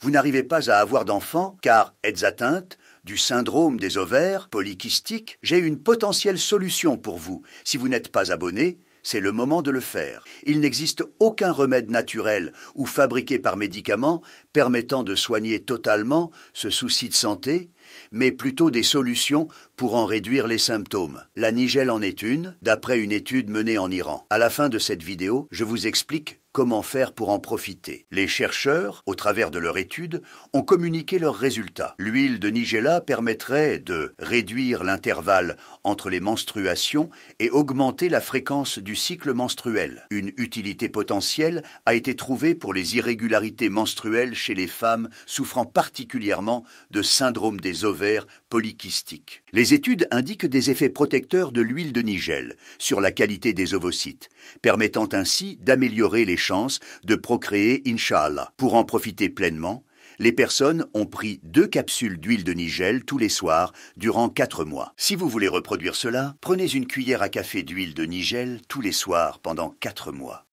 Vous n'arrivez pas à avoir d'enfant car êtes atteinte du syndrome des ovaires polykystiques. J'ai une potentielle solution pour vous. Si vous n'êtes pas abonné, c'est le moment de le faire. Il n'existe aucun remède naturel ou fabriqué par médicaments permettant de soigner totalement ce souci de santé, mais plutôt des solutions pour en réduire les symptômes. La nigelle en est une, d'après une étude menée en Iran. À la fin de cette vidéo, je vous explique comment faire pour en profiter. Les chercheurs, au travers de leur étude, ont communiqué leurs résultats. L'huile de Nigella permettrait de réduire l'intervalle entre les menstruations et augmenter la fréquence du cycle menstruel. Une utilité potentielle a été trouvée pour les irrégularités menstruelles chez les femmes souffrant particulièrement de syndrome des ovaires polykystiques. Les études indiquent des effets protecteurs de l'huile de Nigel sur la qualité des ovocytes, permettant ainsi d'améliorer les de procréer Inch'Allah. Pour en profiter pleinement, les personnes ont pris deux capsules d'huile de Nigel tous les soirs durant quatre mois. Si vous voulez reproduire cela, prenez une cuillère à café d'huile de Nigel tous les soirs pendant quatre mois.